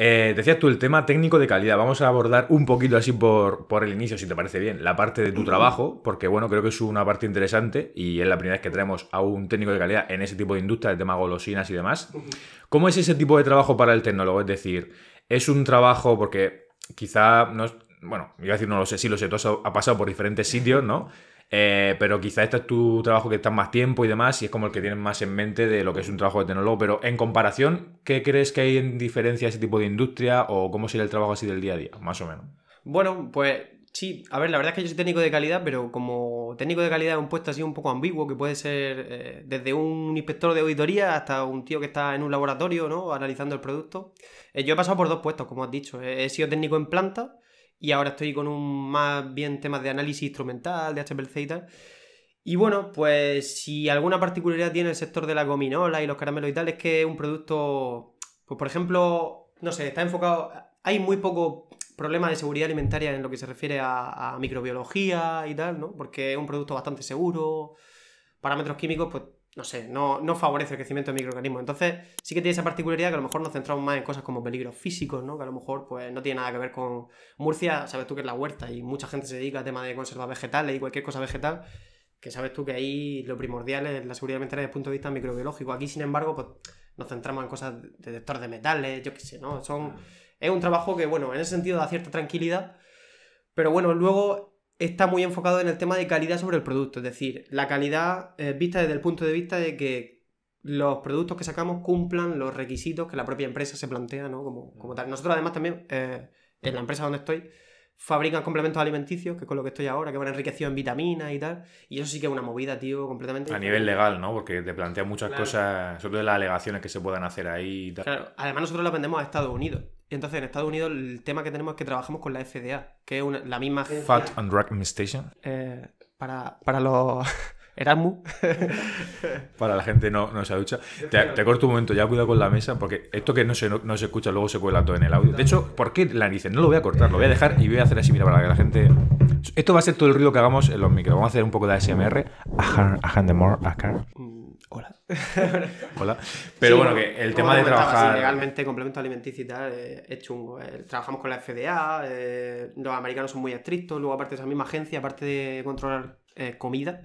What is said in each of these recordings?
Eh, decías tú el tema técnico de calidad. Vamos a abordar un poquito así por, por, el inicio, si te parece bien, la parte de tu trabajo, porque bueno, creo que es una parte interesante y es la primera vez que traemos a un técnico de calidad en ese tipo de industria, el tema golosinas y demás. ¿Cómo es ese tipo de trabajo para el tecnólogo? Es decir, es un trabajo porque quizá no bueno, iba a decir no lo sé, si lo sé, todo ha pasado por diferentes sitios, ¿no? Eh, pero quizá este es tu trabajo que está más tiempo y demás, y es como el que tienes más en mente de lo que es un trabajo de tecnólogo. Pero en comparación, ¿qué crees que hay en diferencia ese tipo de industria o cómo sería el trabajo así del día a día, más o menos? Bueno, pues sí, a ver, la verdad es que yo soy técnico de calidad, pero como técnico de calidad es un puesto así un poco ambiguo, que puede ser eh, desde un inspector de auditoría hasta un tío que está en un laboratorio, ¿no? Analizando el producto. Eh, yo he pasado por dos puestos, como has dicho. he sido técnico en planta y ahora estoy con un más bien temas de análisis instrumental, de HPLC y tal. Y bueno, pues si alguna particularidad tiene el sector de la gominola y los caramelos y tal, es que es un producto, pues por ejemplo, no sé, está enfocado, hay muy poco problema de seguridad alimentaria en lo que se refiere a, a microbiología y tal, ¿no? Porque es un producto bastante seguro, parámetros químicos, pues no sé, no, no favorece el crecimiento de microorganismos. Entonces, sí que tiene esa particularidad que a lo mejor nos centramos más en cosas como peligros físicos, ¿no? Que a lo mejor pues no tiene nada que ver con Murcia, sabes tú que es la huerta y mucha gente se dedica al tema de conservar vegetales y cualquier cosa vegetal, que sabes tú que ahí lo primordial es la seguridad alimentaria desde el punto de vista microbiológico. Aquí, sin embargo, pues nos centramos en cosas de detector de metales, yo qué sé, ¿no? Son es un trabajo que, bueno, en ese sentido da cierta tranquilidad, pero bueno, luego está muy enfocado en el tema de calidad sobre el producto. Es decir, la calidad eh, vista desde el punto de vista de que los productos que sacamos cumplan los requisitos que la propia empresa se plantea, ¿no? Como, tal. Nosotros además también, eh, en la empresa donde estoy, fabrican complementos alimenticios, que es con lo que estoy ahora, que van enriquecidos en vitaminas y tal. Y eso sí que es una movida, tío, completamente. A nivel legal, ¿no? Porque te plantea muchas cosas, sobre las alegaciones que se puedan hacer ahí y tal. Claro, además nosotros lo vendemos a Estados Unidos y Entonces, en Estados Unidos el tema que tenemos es que trabajamos con la FDA, que es la misma... Fat and Drug Administration. Eh, para, los... Erasmus. Para la gente no, no se ducha. Te, te, corto un momento, ya cuidado con la mesa, porque esto que no se, escucha luego se cuela todo en el audio. De hecho, ¿por qué la dicen? No lo voy a cortar, lo voy a dejar y voy a hacer así, mira, para que la gente. Esto va a ser todo el ruido que hagamos en los micros. Vamos a hacer un poco de ASMR. de more, Hola. Hola. Pero bueno, que el tema de trabajar. legalmente, complemento alimenticio y tal, eh, es chungo. Eh. trabajamos con la FDA, eh, los americanos son muy estrictos. Luego, aparte de esa misma agencia, aparte de controlar comida,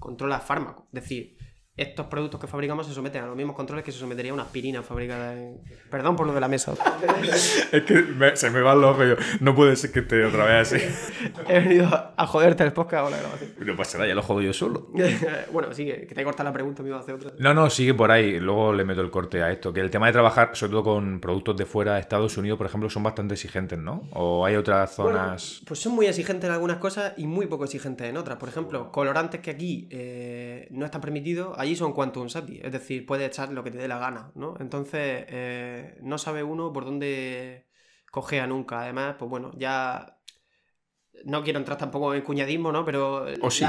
controla fármacos. Es decir, estos productos que fabricamos se someten a los mismos controles que se sometería una aspirina fabricada en... Perdón por lo de la mesa. es que se me va el ojo No puede ser que esté otra vez así. He venido a joderte el podcast o la grabación. No pasa nada, ya lo jodo yo solo. bueno, sigue, que te cortado la pregunta, me iba a hacer otra. No, no, sigue por ahí. Luego le meto el corte a esto. Que el tema de trabajar, sobre todo con productos de fuera de Estados Unidos, por ejemplo, son bastante exigentes, ¿no? ¿O hay otras zonas...? pues son muy exigentes en algunas cosas y muy poco exigentes en otras. Por ejemplo, colorantes que aquí eh, no están permitidos allí son un sapi es decir, puedes echar lo que te dé la gana, ¿no? Entonces, eh, no sabe uno por dónde cojea nunca. Además, pues bueno, ya no quiero entrar tampoco en cuñadismo, ¿no? Pero. O sí.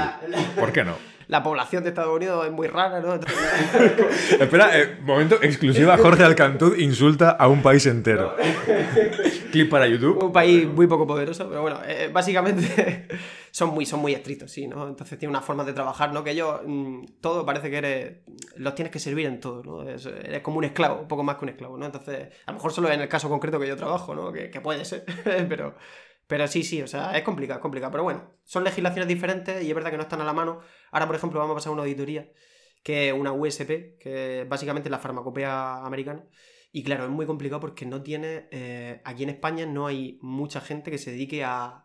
¿Por qué no? La población de Estados Unidos es muy rara, ¿no? Espera, eh, momento exclusiva. Jorge Alcantud insulta a un país entero. Clip para YouTube. Un país muy poco poderoso, pero bueno, eh, básicamente son muy, son muy estrictos, sí, ¿no? Entonces tiene una forma de trabajar, ¿no? Que ellos, mm, todo parece que eres, los tienes que servir en todo, ¿no? Es, eres como un esclavo, poco más que un esclavo, ¿no? Entonces, a lo mejor solo en el caso concreto que yo trabajo, ¿no? que puede ser, pero pero sí, sí, o sea, es complicado, es complicado. Pero bueno, son legislaciones diferentes y es verdad que no están a la mano. Ahora, por ejemplo, vamos a pasar una auditoría, que es una USP, que es básicamente la farmacopea americana. Y claro, es muy complicado porque no tiene. Eh, aquí en España no hay mucha gente que se dedique a,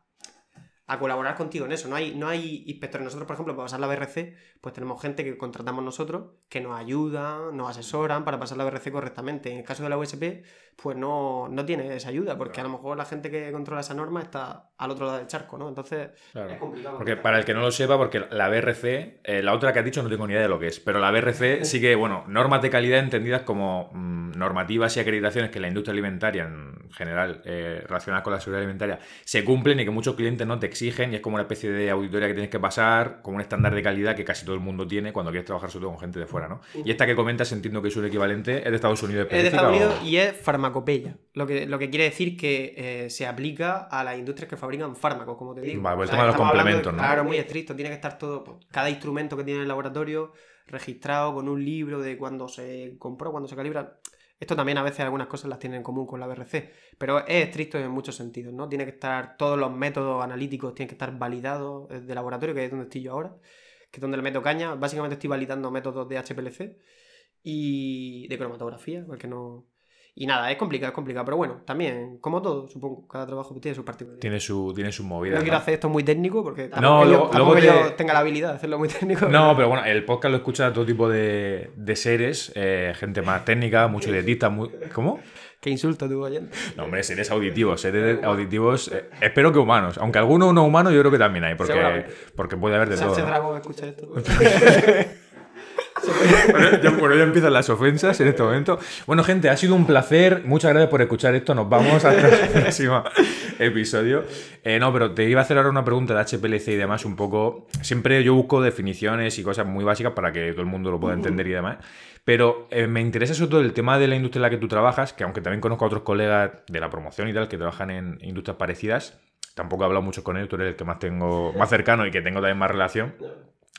colaborar contigo en eso. No hay, no hay inspectores. Nosotros, por ejemplo, para pasar la BRC, pues tenemos gente que contratamos nosotros, que nos ayuda, nos asesoran para pasar la BRC correctamente. En el caso de la USP, pues no, tiene esa ayuda, porque a lo mejor la gente que controla esa norma está al otro lado del charco, ¿no? Entonces es complicado. Porque para el que no lo sepa, porque la BRC, eh, la otra que has dicho no tengo ni idea de lo que es, pero la BRC sí que, bueno, normas de calidad entendidas como mm, normativas y acreditaciones que la industria alimentaria en general, eh, relacionadas con la seguridad alimentaria, se cumplen y que muchos clientes no te exigen y es como una especie de auditoría que tienes que pasar, como un estándar de calidad que casi todo el mundo tiene cuando quieres trabajar sobre todo con gente de fuera, ¿no? Y esta que comentas entiendo que es un equivalente, es de Estados Unidos. de y es copella Lo que, lo que quiere decir que eh, se aplica a las industrias que fabrican fármacos, como te digo. el de pues los complementos, Claro, muy estricto. Tiene que estar todo, pues, cada instrumento que tiene el laboratorio registrado con un libro de cuando se compró, cuando se calibra. Esto también a veces algunas cosas las tienen en común con la BRC, pero es estricto en muchos sentidos, ¿no? Tiene que estar, todos los métodos analíticos tienen que estar validados eh, de laboratorio, que es donde estoy yo ahora, que es donde le meto caña. Básicamente estoy validando métodos de HPLC y de cromatografía, porque no, y nada, es complicado, es complicado, pero bueno, también, como todo, supongo, cada trabajo tiene su particularidad. Tiene su, tiene su movida. No, quiero hacer esto muy técnico porque no, tenga la habilidad de hacerlo muy técnico. No, pero... bueno, el podcast lo escucha todo tipo de, de seres, eh, gente más técnica, mucho dietista, muy... ¿cómo? Qué insulto tú, oyente. No, hombre, seres auditivos, seres auditivos, eh, espero que humanos, aunque alguno no humano yo creo que también hay, porque, porque puede haber de todo. Dragón escucha esto. bueno, ya, empiezan las ofensas en este momento. Bueno, gente, ha sido un placer. Muchas gracias por escuchar esto. Nos vamos al próximo episodio. Eh, no, pero te iba a hacer ahora una pregunta de HPLC y demás un poco. Siempre yo busco definiciones y cosas muy básicas para que todo el mundo lo pueda entender y demás. Pero eh, me interesa sobre todo el tema de la industria en la que tú trabajas, que aunque también conozco a otros colegas de la promoción y tal que trabajan en industrias parecidas, tampoco he hablado mucho con él, tú eres el que más tengo más cercano y que tengo también más relación.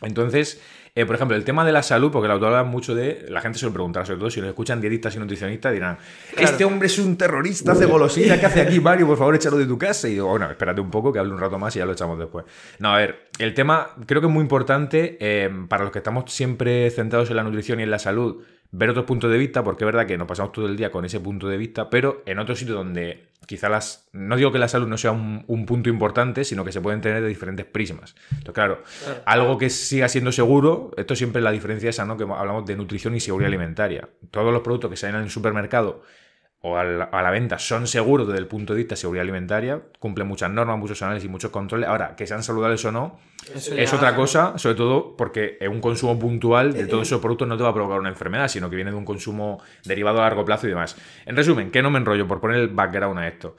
Entonces, eh, por ejemplo, el tema de la salud, porque la autora habla mucho de. La gente se lo preguntará, sobre todo si lo escuchan dietistas y nutricionistas, dirán: Este hombre es un terrorista, hace golosina, ¿qué hace aquí, Mario? Por favor, échalo de tu casa. Y digo, bueno, espérate un poco, que hable un rato más y ya lo echamos después. No, a ver, el tema creo que es muy importante em, para los que estamos siempre centrados en la nutrición y en la salud, ver otros puntos de vista, porque es verdad que nos pasamos todo el día con ese punto de vista, pero en otro sitio donde quizá las. No digo que la salud no sea un, punto importante, sino que se pueden tener de diferentes prismas. Entonces, claro, algo que siga siendo seguro, esto siempre es la diferencia esa, ¿no? Que hablamos de nutrición y seguridad alimentaria. Todos los productos que salen en el supermercado o a la, venta son seguros desde el punto de vista de seguridad alimentaria, cumplen muchas normas, muchos análisis, y muchos controles. Ahora, que sean saludables o no, es otra cosa, sobre todo porque un consumo puntual de eh, todos eh. esos productos no te va a provocar una enfermedad, sino que viene de un consumo derivado a largo plazo y demás. En resumen, que no me enrollo por poner el background a esto.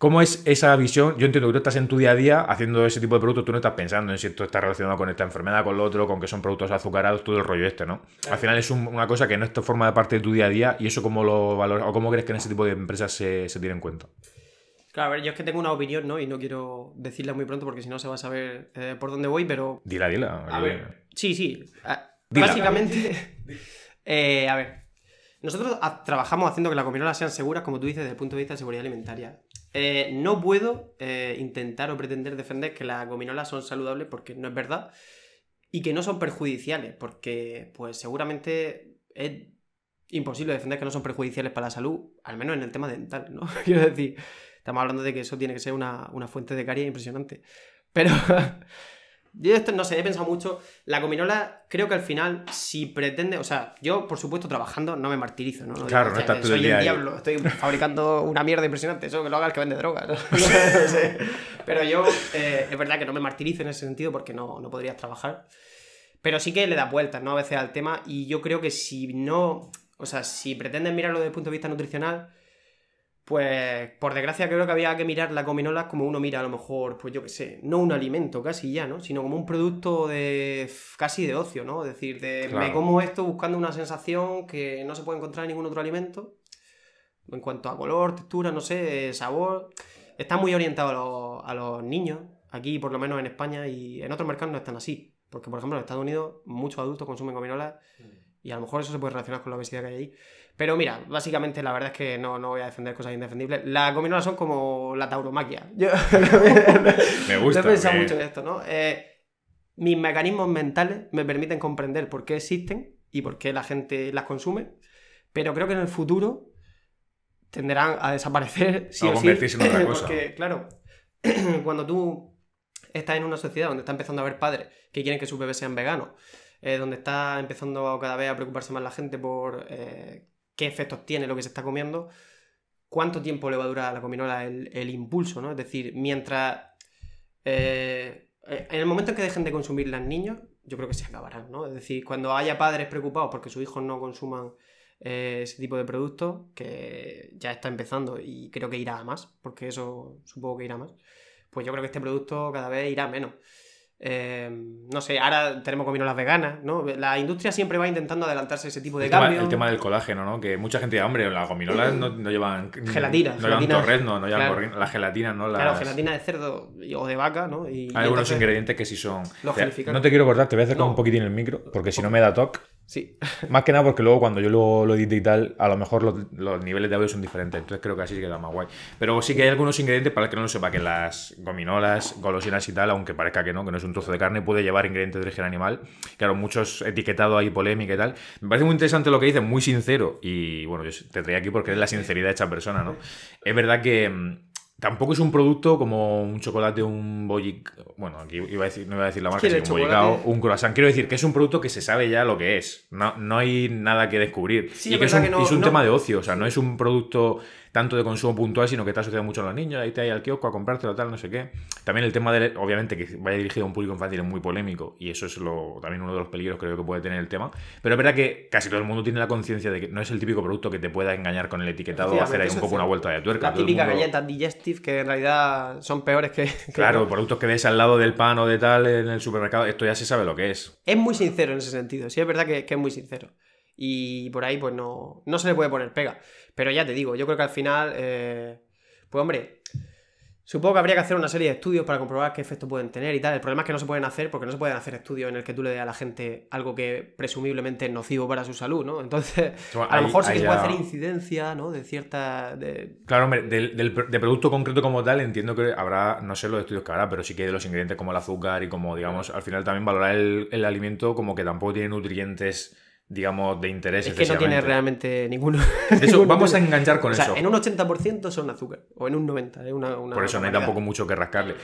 ¿Cómo es esa visión? Yo entiendo que tú estás en tu día a día haciendo ese tipo de productos, tú no estás pensando en si esto está relacionado con esta enfermedad, con lo otro, con que son productos azucarados, todo el rollo este, ¿no? Al final es una cosa que no está forma de parte de tu día a día y eso cómo lo valoras o cómo crees que en ese tipo de empresas se, tiene en cuenta. Claro, a ver, yo es que tengo una opinión, ¿no? Y no quiero decirla muy pronto porque si no se va a saber eh, por dónde voy, pero... Dila, dila. A ver. Sí, sí. Básicamente... Eh, a ver. Nosotros trabajamos haciendo que las comida sean seguras, como tú dices, desde el punto de vista de seguridad alimentaria. Eh, no puedo eh, intentar o pretender defender que las gominolas son saludables porque no es verdad y que no son perjudiciales porque pues seguramente es imposible defender que no son perjudiciales para la salud, al menos en el tema dental, ¿no? Quiero decir, estamos hablando de que eso tiene que ser una, una fuente de caries impresionante. Pero Yo esto no sé, he pensado mucho. La cominola creo que al final, si pretende. O sea, yo, por supuesto, trabajando no me martirizo, ¿no? claro, no está tú Soy el diablo, estoy fabricando una mierda impresionante. Eso que lo haga el que vende drogas. Pero yo, eh, es verdad que no me martirizo en ese sentido porque no, no podrías trabajar. Pero sí que le da vueltas, ¿no? A veces al tema. Y yo creo que si no. O sea, si pretendes mirarlo desde el punto de vista nutricional pues por desgracia creo que había que mirar la gominola como uno mira a lo mejor, pues yo qué sé, no un alimento casi ya, ¿no? Sino como un producto de casi de ocio, ¿no? Es decir, de me como esto buscando una sensación que no se puede encontrar en ningún otro alimento. En cuanto a color, textura, no sé, sabor. Está muy orientado a los, niños, aquí por lo menos en España y en otros mercados no están así. Porque, por ejemplo, en Estados Unidos muchos adultos consumen gominolas. Mm. Y a lo mejor eso se puede relacionar con la obesidad que hay ahí. Pero mira, básicamente la verdad es que no, voy a defender cosas indefendibles. Las gominolas son como la tauromaquia. me gusta. yo he pensado mucho en esto, ¿no? Eh, mis mecanismos mentales me permiten comprender por qué existen y por qué la gente las consume. Pero creo que en el futuro tenderán a desaparecer sí en claro, cuando tú estás en una sociedad donde está empezando a haber padres que quieren que sus bebés sean veganos eh, donde está empezando cada vez a preocuparse más la gente por eh, qué efectos tiene lo que se está comiendo, cuánto tiempo le va a durar a la cominola el, impulso, ¿no? Es decir, mientras... Eh, en el momento en que dejen de consumir las niños, yo creo que se acabarán, ¿no? Es decir, cuando haya padres preocupados porque sus hijos no consuman ese tipo de producto, que ya está empezando y creo que irá a más, porque eso supongo que irá a más, pues yo creo que este producto cada vez irá menos. Em, no sé, ahora tenemos gominolas veganas, ¿no? La industria siempre va intentando adelantarse ese tipo de el el tema del colágeno, ¿no? Que mucha gente, hombre, las gominolas no, llevan... Gelatina. No llevan torres, no, no llevan ¿no? Las... Claro, gelatina de cerdo o de vaca, ¿no? Hay algunos ingredientes que sí son... no te quiero cortar, te voy a acercar un poquitín el micro, porque si no me da toque. Sí. Más que nada porque luego cuando yo lo, lo y tal, a lo mejor los, niveles de audio son diferentes. Entonces creo que así queda más guay. Pero sí que hay algunos ingredientes, para el que no lo sepa, que las gominolas, golosinas y tal, aunque parezca que no, que no es un trozo de carne, puede llevar ingredientes de origen animal. Claro, muchos etiquetados ahí, polémica y tal. Me parece muy interesante lo que dices, muy sincero. Y bueno, yo te traía aquí porque es la sinceridad de esta persona, ¿no? Es verdad que mm, Tampoco es un producto como un chocolate, un bollic... Bueno, aquí iba a decir, no iba a decir la marca, sino un bollicao, un croissant. Quiero decir que es un producto que se sabe ya lo que es. No, no hay nada que descubrir. y que es un, tema de ocio. O sea, no es un producto tanto de consumo puntual, sino que te ha sucedido mucho a los niños, ahí te hay al kiosco a comprártelo, tal, no sé qué. También el tema de, obviamente, que vaya dirigido a un público infantil es muy polémico y eso es lo, también uno de los peligros creo que puede tener el tema. Pero es verdad que casi todo el mundo tiene la conciencia de que no es el típico producto que te pueda engañar con el etiquetado o hacer ahí un poco una vuelta de tuerca. La típica galleta digestive que en realidad son peores que... claro, productos que ves al lado del pan o de tal en el supermercado, esto ya se sabe lo que es. Es muy sincero en ese sentido, sí, es verdad que es muy sincero y por ahí pues no, no se le puede poner pega. Pero ya te digo, yo creo que al final, eh, pues hombre, supongo que habría que hacer una serie de estudios para comprobar qué efectos pueden tener y tal. El problema es que no se pueden hacer porque no se pueden hacer estudios en el que tú le des a la gente algo que presumiblemente es nocivo para su salud, ¿no? Entonces, a lo mejor sí que puede hacer incidencia, ¿no? De cierta... Claro, hombre, del, de producto concreto como tal entiendo que habrá, no sé los estudios que habrá, pero sí que de los ingredientes como el azúcar y como, digamos, al final también valorar el, el alimento como que tampoco tiene nutrientes digamos, de interés. Es que no tiene realmente ninguno. vamos a enganchar con eso. En un 80% son azúcar, o en un 90%. Una, una Por eso no hay tampoco mucho que rascarle.